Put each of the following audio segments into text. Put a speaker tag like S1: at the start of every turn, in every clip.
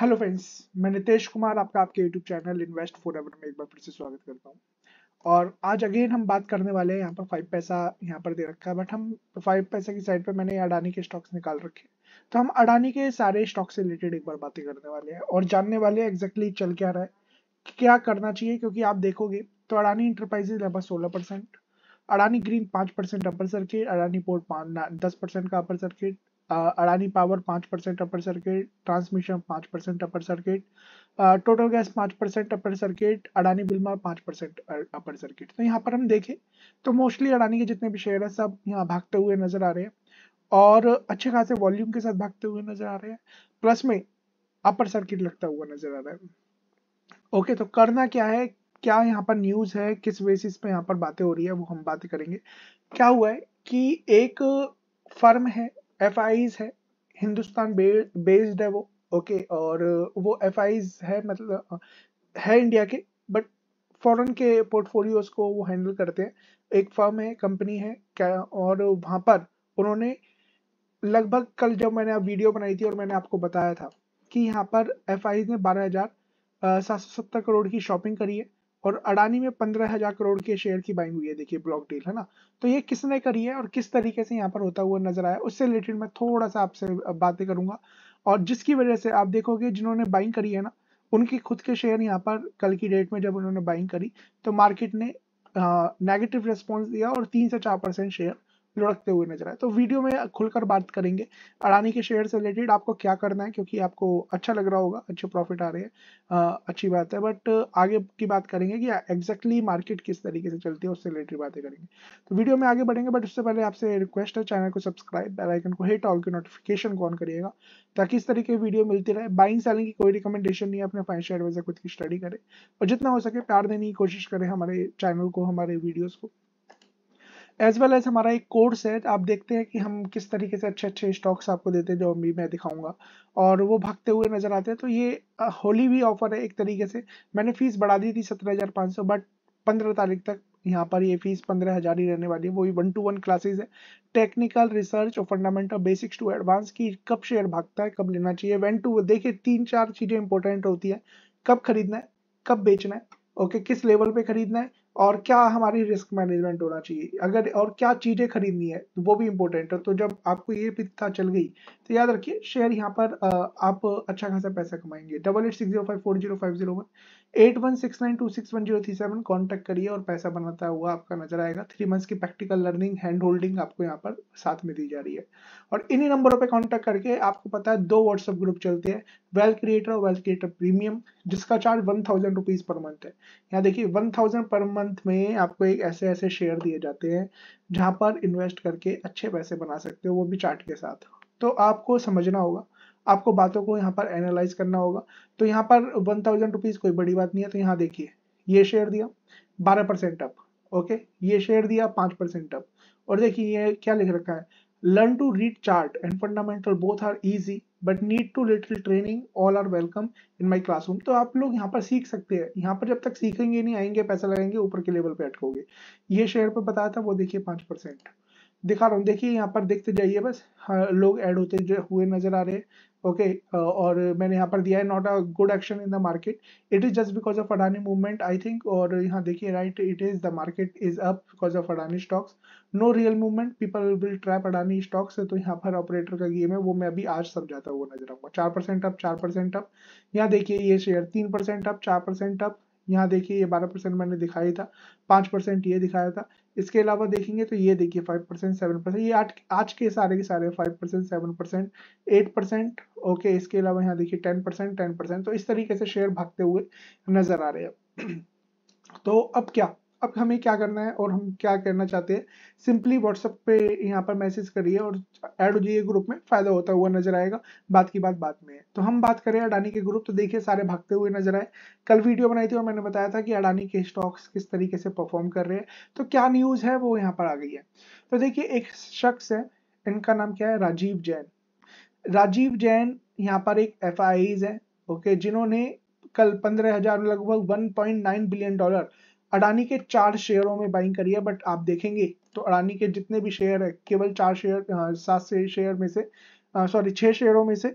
S1: hello friends मैं नितेश कुमार आपका आपके YouTube channel invest forever में एक बार फिर से स्वागत करता हूँ और आज अगेन हम बात करने वाले हैं यहाँ पर फाइव पैसा यहाँ पर दे रखा है बट हम फाइव पैसा की साइड पर मैंने अडानी के स्टॉक्स निकाल रखे तो हम अडानी के सारे स्टॉक से रिलेटेड एक बार बातें करने वाले हैं और जानने वाले हैं एग्जैक्टली चल क्या रहा है क्या करना चाहिए क्योंकि आप देखोगे तो अडानी इंटरप्राइजेज लगभग सोलह परसेंट अडानी ग्रीन पांच percent upper circuit Adani Port दस परसेंट का अपर सर्किट अडानी पावर पांच परसेंट अपर सर्किट ट्रांसमिशन पांच percent upper circuit Total Gas पांच परसेंट अपर सर्किट अडानी बिल्मा पांच परसेंट अपर सर्किट तो यहाँ पर हम देखें तो मोस्टली अडानी के जितने भी शेयर है सब यहाँ भागते हुए नजर आ रहे हैं और अच्छे खासे वॉल्यूम के साथ भागते हुए नजर आ रहे हैं प्लस में अपर सर्किट लगता हुआ नजर आ रहा है ओके तो करना क्या है क्या यहाँ पर न्यूज है किस बेसिस पे यहाँ पर बातें हो रही है वो हम बातें करेंगे क्या हुआ है कि एक फर्म है एफ है हिंदुस्तान बेस्ड है वो ओके okay, और uh, वो एफ है मतलब uh, है इंडिया के बट फॉरेन के पोर्टफोलियोज को वो हैंडल करते हैं एक फर्म है कंपनी है क्या और वहाँ पर उन्होंने लगभग कल जब मैंने आप वीडियो बनाई थी और मैंने आपको बताया था कि यहाँ पर एफ ने बारह हजार uh, सात सौ सत्तर करोड़ की शॉपिंग करी है और अडानी में पंद्रह हजार करोड़ के शेयर की बाइंग हुई है देखिए ब्लॉक डील है ना तो ये किसने करी है और किस तरीके से यहाँ पर होता हुआ नजर आया उससे रिलेटेड मैं थोड़ा सा आपसे बातें करूंगा और जिसकी वजह से आप देखोगे जिन्होंने बाइंग करी है ना उनके खुद के शेयर यहाँ पर कल की डेट में जब उन्होंने बाइंग करी तो मार्केट ने नेगेटिव रिस्पॉन्स दिया और तीन से चार परसेंट शेयर लुढ़कते हुए नजर आए तो वीडियो में खुलकर बात करेंगे अडानी के शेयर से रिलेटेड आपको क्या करना है क्योंकि आपको अच्छा लग रहा होगा अच्छे प्रॉफिट आ रहे हैं अच्छी बात है बट आगे की बात करेंगे कि एग्जैक्टली मार्केट किस तरीके से चलती है उससे रिलेटेड बातें करेंगे तो वीडियो में आगे बढ़ेंगे बट उससे पहले आपसे रिक्वेस्ट है चैनल को सब्सक्राइब बेलाइकन को हिट ऑल की नोटिफिकेशन को ऑन करिएगा ताकि इस तरीके की वीडियो मिलती रहे बाइंग सेलिंग की कोई रिकमेंडेशन नहीं है अपने फाइनेंशियल एडवाइजर खुद की स्टडी करें और जितना हो सके प्यार देने की कोशिश करें हमारे चैनल को हमारे वीडियोज़ को एज वेल एज हमारा एक कोर्स है आप देखते हैं कि हम किस तरीके से अच्छे अच्छे स्टॉक्स आपको देते हैं जो अभी मैं दिखाऊंगा और वो भागते हुए नजर आते हैं तो ये होली भी ऑफर है एक तरीके से मैंने फीस बढ़ा दी थी सत्रह हज़ार पाँच सौ बट पंद्रह तारीख तक यहाँ पर ये फीस पंद्रह हज़ार ही रहने वाली है वो भी वन टू वन क्लासेज है टेक्निकल रिसर्च और फंडामेंटल बेसिक्स टू एडवांस की कब शेयर भागता है कब लेना चाहिए वेन टू देखिए तीन चार चीज़ें इंपॉर्टेंट होती है कब खरीदना है कब बेचना है ओके किस लेवल पे खरीदना है और क्या हमारी रिस्क मैनेजमेंट होना चाहिए अगर और क्या चीज़ें खरीदनी है तो वो भी इम्पोर्टेंट है तो जब आपको ये पता चल गई तो याद रखिए शेयर यहाँ पर आप अच्छा खासा पैसा कमाएंगे double eight six zero five four zero five zero one eight one six nine two six one zero three seven contact करिए और पैसा बनाता हुआ आपका नजर आएगा थ्री मंथ्स की प्रैक्टिकल लर्निंग हैंड होल्डिंग आपको यहाँ पर साथ में दी जा रही है और इन्हीं नंबरों पे कॉन्टैक्ट करके आपको पता है दो व्हाट्सअप ग्रुप चलते हैं वेल्थ क्रिएटर और वेल्थ क्रिएटर प्रीमियम जिसका charge one thousand rupees per month है यहाँ देखिए वन थाउजेंड पर मंथ में आपको एक ऐसे ऐसे शेयर दिए जाते हैं जहाँ पर इन्वेस्ट करके अच्छे पैसे बना सकते हो वो भी चार्ट के साथ तो आपको समझना होगा आपको बातों को यहाँ पर एनालाइज करना होगा तो यहाँ पर वन थाउजेंड रुपीज़ कोई बड़ी बात नहीं है तो यहाँ देखिए ये शेयर दिया बारह परसेंट अप ओके ये शेयर दिया पांच परसेंट अप और देखिए ये क्या लिख रखा है learn to read chart and fundamental both are easy but need to little training all are welcome in my classroom तो आप लोग यहाँ पर सीख सकते हैं यहाँ पर जब तक सीखेंगे नहीं आएंगे पैसा लगाएंगे ऊपर के लेवल पे अटकोगे ये शेयर पर बताया था वो देखिए पांच परसेंट दिखा रहा हूँ देखिए यहाँ पर देखते जाइए बस हाँ, लोग ऐड होते जो हुए नजर आ रहे हैं ओके uh, और मैंने यहाँ पर दिया है not a good action in the market it is just because of Adani movement I think और यहाँ देखिए right it is the market is up because of Adani stocks no real movement people will trap Adani stocks तो यहाँ पर operator का game है वो मैं अभी आज समझाता हुआ नजर आऊंगा चार परसेंट अप चार परसेंट अप यहाँ देखिए ये शेयर तीन परसेंट अप चार परसेंट अप यहाँ देखिए ये 12 परसेंट मैंने दिखाया था 5 परसेंट ये दिखाया था इसके अलावा देखेंगे तो ये देखिए 5 परसेंट सेवन परसेंट ये आज आज के सारे के सारे 5 percent seven percent eight percent okay इसके अलावा यहाँ देखिए 10 परसेंट टेन परसेंट तो इस तरीके से शेयर भागते हुए नजर आ रहे हैं तो अब क्या अब हमें क्या करना है और हम क्या करना चाहते हैं सिंपली व्हाट्सएप पे यहाँ पर मैसेज करिए और ऐड हो जाइए ग्रुप में फायदा होता हुआ नजर आएगा बात की बात बात में है तो हम बात करें अडानी के ग्रुप तो देखिए सारे भागते हुए नजर आए कल वीडियो बनाई थी और मैंने बताया था कि अडानी के स्टॉक्स किस तरीके से परफॉर्म कर रहे हैं तो क्या न्यूज है वो यहाँ पर आ गई है तो देखिए एक शख्स है इनका नाम क्या है राजीव जैन राजीव जैन यहाँ पर एक एफ है ओके जिन्होंने कल पंद्रह हजार लगभग 1.9 बिलियन डॉलर अडानी के चार शेयरों में बाइंग करी है बट आप देखेंगे तो अडानी के जितने भी शेयर है केवल चार शेयर सात से शेयर में से सॉरी छह शेयरों में से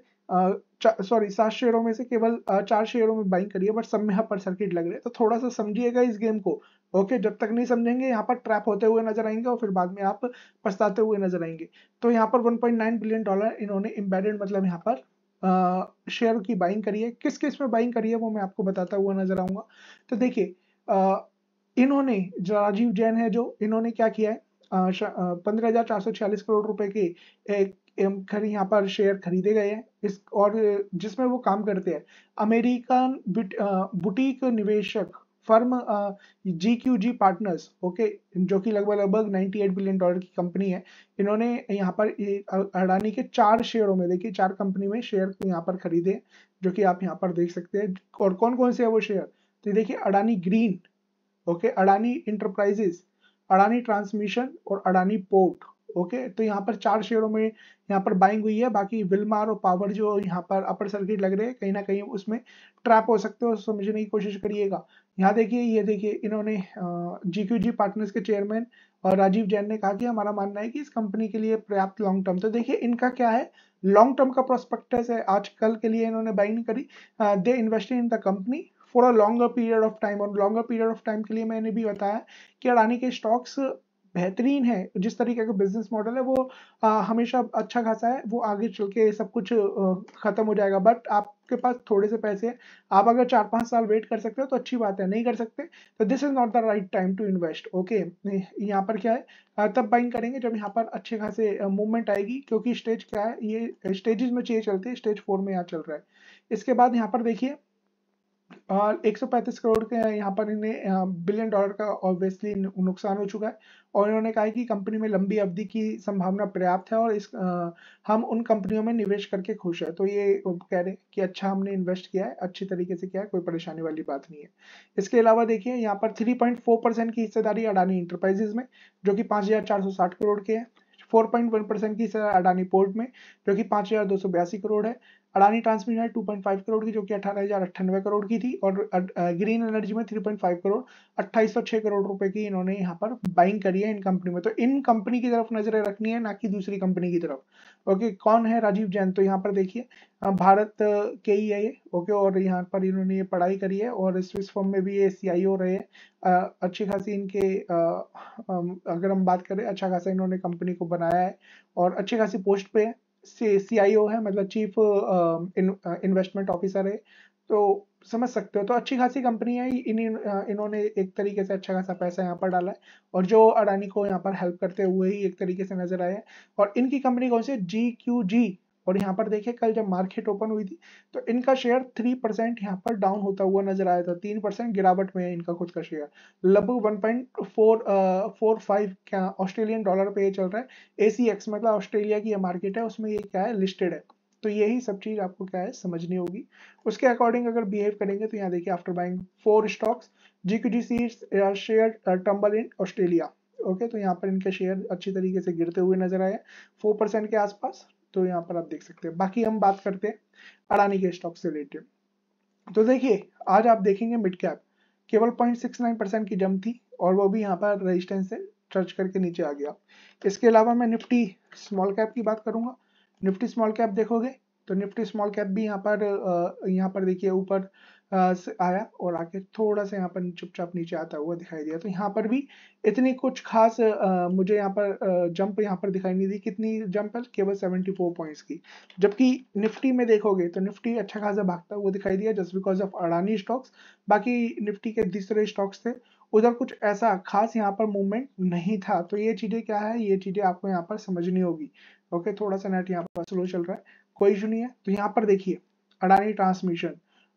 S1: सॉरी सात शेयरों में से केवल चार शेयरों में बाइंग करिए बट सब में यहाँ पर सर्किट लग रहे तो थोड़ा सा समझिएगा इस गेम को ओके जब तक नहीं समझेंगे यहाँ पर ट्रैप होते हुए नजर आएंगे और फिर बाद में आप पछताते हुए नजर आएंगे तो यहाँ पर 1.9 बिलियन डॉलर इन्होंने इम्बेडेड मतलब यहाँ पर शेयर की बाइंग करी है किस किस में बाइंग करी है वो मैं आपको बताता हुआ नजर आऊंगा तो देखिये इन्होंने जो राजीव जैन है जो इन्होंने क्या किया है पंद्रह हजार चार सौ छियालीस करोड़ रुपए के एक खरी यहाँ पर शेयर खरीदे गए हैं इस और जिसमें वो काम करते हैं अमेरिकन बुटीक निवेशक firm G Q G Partners okay जो कि लगभग लगभग 98 बिलियन डॉलर की कंपनी है इन्होंने यहाँ पर अडानी के चार शेयरों में देखिए चार कंपनी में शेयर यहाँ पर खरीदे जो कि आप यहाँ पर देख सकते हैं और कौन कौन से है वो शेयर तो देखिए Adani Green okay Adani Enterprises Adani Transmission और अडानी पोर्ट ओके तो यहाँ पर चार शेयरों में यहाँ पर बाइंग हुई है बाकी विलमार और पावर जो यहाँ पर अपर सर्किट लग रहे हैं कहीं ना कहीं उसमें ट्रैप हो सकते हो समझने की कोशिश करिएगा यहाँ देखिए ये देखिए इन्होंने जी पार्टनर्स के चेयरमैन और राजीव जैन ने कहा कि हमारा मानना है कि इस कंपनी के लिए पर्याप्त लॉन्ग टर्म तो देखिए इनका क्या है लॉन्ग टर्म का प्रोस्पेक्टस है आज कल के लिए इन्होंने बाइंग करी they invested in the company a longer period of time और लॉन्गर पीरियड ऑफ टाइम के लिए मैंने भी बताया कि अडानी के स्टॉक्स बेहतरीन है जिस तरीके का बिजनेस मॉडल है वो आ, हमेशा अच्छा खासा है वो आगे चल के सब कुछ ख़त्म हो जाएगा बट आपके पास थोड़े से पैसे आप अगर चार पांच साल वेट कर सकते हो तो अच्छी बात है नहीं कर सकते तो this is not the right time to invest okay यहाँ पर क्या है तब बाइंग करेंगे जब यहाँ पर अच्छे खासे मूवमेंट आएगी क्योंकि स्टेज क्या है ये स्टेजेस में चाहिए चलते स्टेज फोर में यहाँ चल रहा है इसके बाद यहाँ पर देखिए एक सौ पैंतीस करोड़ के यहाँ पर इन्हें बिलियन डॉलर का ऑब्वियसली नुकसान हो चुका है और इन्होंने कहा कि कंपनी में लंबी अवधि की संभावना पर्याप्त है और इस आ, हम उन कंपनियों में निवेश करके खुश है तो ये कह रहे हैं कि अच्छा हमने इन्वेस्ट किया है अच्छी तरीके से किया है कोई परेशानी वाली बात नहीं है इसके अलावा देखिए यहाँ पर थ्री पॉइंट फोर परसेंट की हिस्सेदारी अडानी इंटरप्राइजेज में जो कि पाँच हजार चार सौ साठ करोड़ के है 4.1 परसेंट की अडानी पोर्ट में जो कि पाँच करोड़ है अडानी ट्रांसमिशन है 2.5 करोड़ की जो कि अठारह हज़ार अट्ठानवे करोड़ की थी और ग्रीन एनर्जी में 3.5 करोड़ अट्ठाईस करोड़ रुपए की इन्होंने यहाँ पर बाइंग करी है इन कंपनी में तो इन कंपनी की तरफ नजरें रखनी है ना कि दूसरी कंपनी की तरफ ओके कौन है राजीव जैन तो यहाँ पर देखिए भारत के ही है ये ओके और यहाँ पर इन्होंने ये पढ़ाई करी है और स्विस फॉर्म में भी ये सी रहे हैं अच्छी खासी इनके अगर हम बात करें अच्छा खासा इन्होंने कंपनी को बनाया है और अच्छी खासी पोस्ट पे है सी आई ओ है मतलब चीफ इन्वेस्टमेंट ऑफिसर है तो समझ सकते हो तो अच्छी खासी कंपनी है इन uh, इन्होंने एक तरीके से अच्छा खासा पैसा यहाँ पर डाला है और जो अडानी को यहाँ पर हेल्प करते हुए ही एक तरीके से नजर आए हैं और इनकी कंपनी कौन सी है जी क्यू जी और यहाँ पर देखिए कल जब मार्केट ओपन हुई थी तो इनका शेयर थ्री परसेंट यहाँ पर डाउन होता हुआ नजर आया था तीन परसेंट गिरावट में है इनका खुद का शेयर लगभग one point four four five क्या ऑस्ट्रेलियन डॉलर पे ये चल रहा है ए सी एक्स मतलब ऑस्ट्रेलिया की यह मार्केट है उसमें ये क्या है लिस्टेड है तो यही सब चीज़ आपको क्या है समझनी होगी उसके अकॉर्डिंग अगर बिहेव करेंगे तो यहाँ देखिए after buying four stocks G share tumble in Australia okay okay, तो यहाँ पर इनके शेयर अच्छी तरीके से गिरते हुए नजर आए फोर परसेंट के आसपास तो यहाँ पर आप देख सकते हैं बाकी हम बात करते हैं अडानी के स्टॉक से रिलेटेड तो देखिए आज आप देखेंगे मिड कैप केवल 0.69 परसेंट की जम थी और वो भी यहाँ पर रेजिस्टेंस से टच करके नीचे आ गया इसके अलावा मैं निफ्टी स्मॉल कैप की बात करूंगा निफ्टी स्मॉल कैप देखोगे तो निफ्टी स्मॉल कैप भी यहाँ पर यहाँ पर देखिए ऊपर आया और आके थोड़ा सा यहाँ पर चुपचाप नीचे आता हुआ दिखाई दिया तो यहाँ पर भी इतनी कुछ खास आ, मुझे यहाँ पर जंप यहाँ पर दिखाई नहीं दी कितनी जंप है केवल 74 पॉइंट्स की जबकि निफ्टी में देखोगे तो निफ्टी अच्छा खासा भागता हुआ दिखाई दिया just because of Adani stocks बाकी निफ्टी के दूसरे स्टॉक्स थे उधर कुछ ऐसा खास यहाँ पर मूवमेंट नहीं था तो ये चीज़ें क्या है ये चीज़ें आपको यहाँ पर समझनी होगी ओके थोड़ा सा नेट यहाँ पर स्लो चल रहा है कोई इशू नहीं है तो यहाँ पर देखिए अडानी ट्रांसमिशन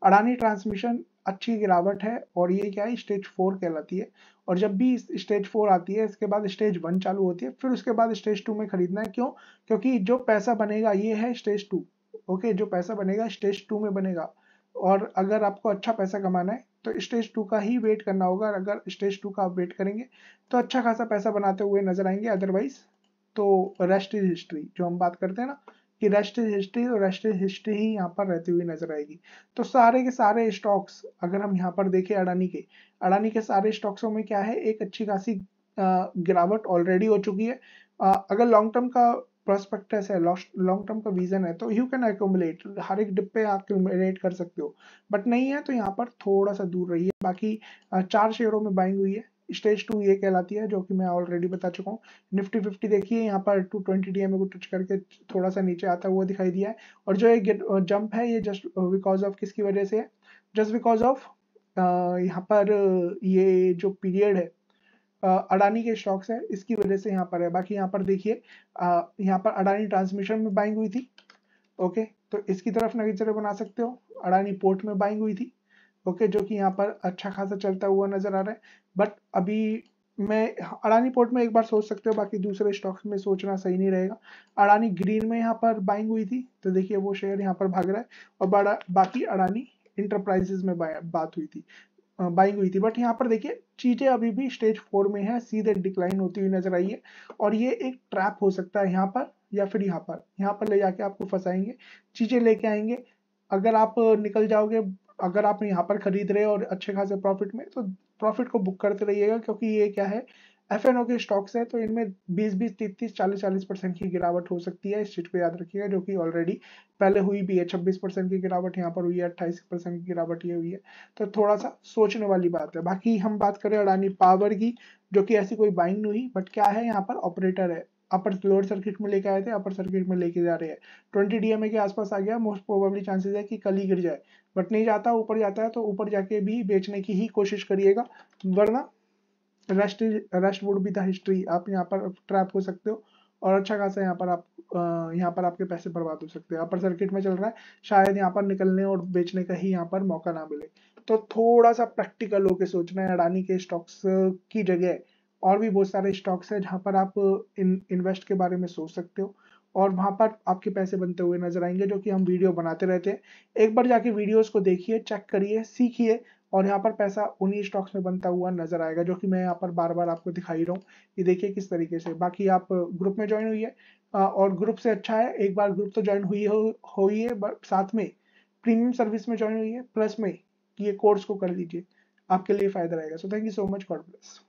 S1: अडानी ट्रांसमिशन अच्छी गिरावट है और ये क्या है स्टेज फोर कहलाती है और जब भी स्टेज फोर आती है इसके बाद स्टेज वन चालू होती है फिर उसके बाद स्टेज टू में खरीदना है क्यों क्योंकि जो पैसा बनेगा ये है स्टेज टू ओके जो पैसा बनेगा स्टेज टू में बनेगा और अगर आपको अच्छा पैसा कमाना है तो स्टेज टू का ही वेट करना होगा अगर स्टेज टू का आप वेट करेंगे तो अच्छा खासा पैसा बनाते हुए नजर आएंगे अदरवाइज तो रेस्ट इज हिस्ट्री जो हम बात करते हैं ना कि रेस्टेड हिस्ट्री और रेस्टेड हिस्ट्री ही यहाँ पर रहती हुई नजर आएगी तो सारे के सारे स्टॉक्स अगर हम यहाँ पर देखें अडानी के अडानी के सारे स्टॉक्सों में क्या है एक अच्छी खासी गिरावट ऑलरेडी हो चुकी है अगर लॉन्ग टर्म का प्रोस्पेक्टस है लॉन्ग टर्म का विजन है तो यू कैन एकोमुलेट हर एक डिप पे एकोमुलेट कर सकते हो बट नहीं है तो यहाँ पर थोड़ा सा दूर रहिए बाकी चार शेयरों में बाइंग हुई है स्टेज टू ये कहलाती है जो कि मैं ऑलरेडी बता चुका हूँ निफ्टी फिफ्टी देखिए यहाँ पर टू ट्वेंटी डी को टच करके थोड़ा सा नीचे आता हुआ दिखाई दिया है और जो एक जंप है ये जस्ट बिकॉज ऑफ किसकी वजह से है जस्ट बिकॉज ऑफ यहाँ पर ये जो पीरियड है अडानी के स्टॉक्स है इसकी वजह से यहाँ पर है बाकी यहाँ पर देखिए यहाँ पर अडानी ट्रांसमिशन में बाइंग हुई थी ओके तो इसकी तरफ नगेचर बना सकते हो अडानी पोर्ट में बाइंग हुई थी ओके जो कि यहाँ पर अच्छा खासा चलता हुआ नजर आ रहा है बट अभी मैं अडानी पोर्ट में एक बार सोच सकते हो बाकी दूसरे स्टॉक्स में सोचना सही नहीं रहेगा अडानी ग्रीन में यहाँ पर बाइंग हुई थी तो देखिए वो शेयर यहाँ पर भाग रहा है और बाकी अडानी इंटरप्राइजेस में बात हुई थी बाइंग हुई थी बट यहाँ पर देखिए चीजें अभी भी स्टेज फोर में है सीधे डिक्लाइन होती हुई नजर आई है और ये एक ट्रैप हो सकता है यहाँ पर या फिर यहाँ पर यहाँ पर ले जाके आपको फंसाएंगे चीजें लेके आएंगे अगर आप निकल जाओगे अगर आप यहाँ पर खरीद रहे हो और अच्छे खासे प्रॉफिट में तो प्रॉफिट को बुक करते रहिएगा क्योंकि ये क्या है एफ एन ओ के स्टॉक्स है तो इनमें बीस बीस तीस तीस चालीस चालीस परसेंट की गिरावट हो सकती है इस चीज़ को याद रखिएगा जो कि ऑलरेडी पहले हुई भी है छब्बीस परसेंट की गिरावट यहाँ पर हुई है अट्ठाईस परसेंट की गिरावट ये हुई है तो थोड़ा सा सोचने वाली बात है बाकी हम बात करें अडानी पावर की जो कि ऐसी कोई बाइंग नहीं हुई बट क्या है यहाँ पर ऑपरेटर है अपर लोअर सर्किट में लेके आए थे अपर सर्किट में लेके जा रहे हैं ट्वेंटी डी के आसपास आ गया मोस्ट प्रोबेबली चांसेस है कि कल ही गिर जाए बट नहीं जाता ऊपर जाता है तो ऊपर जाके भी बेचने की ही कोशिश करिएगा वरना rest rest would be the history आप यहाँ पर ट्रैप हो सकते हो और अच्छा खासा यहाँ पर आप यहाँ पर आपके पैसे बर्बाद हो सकते हैं अपर सर्किट में चल रहा है शायद यहाँ पर निकलने और बेचने का ही यहाँ पर मौका ना मिले तो थोड़ा सा प्रैक्टिकल होके सोचना है अडानी के स्टॉक्स की जगह और भी बहुत सारे स्टॉक्स हैं जहाँ पर आप इन uh, इन्वेस्ट के बारे में सोच सकते हो और वहाँ पर आपके पैसे बनते हुए नजर आएंगे जो कि हम वीडियो बनाते रहते हैं एक बार जाके वीडियोस को देखिए चेक करिए सीखिए और यहाँ पर पैसा उन्हीं स्टॉक्स में बनता हुआ नजर आएगा जो कि मैं यहाँ पर बार बार आपको दिखाई रहा हूँ ये देखिए किस तरीके से बाकी आप ग्रुप uh, में ज्वाइन हुई है uh, और ग्रुप से अच्छा है एक बार ग्रुप तो ज्वाइन हुई हुई है बट साथ में प्रीमियम सर्विस में ज्वाइन हुई है प्लस में ये कोर्स को कर लीजिए आपके लिए फायदा रहेगा so thank you so much God bless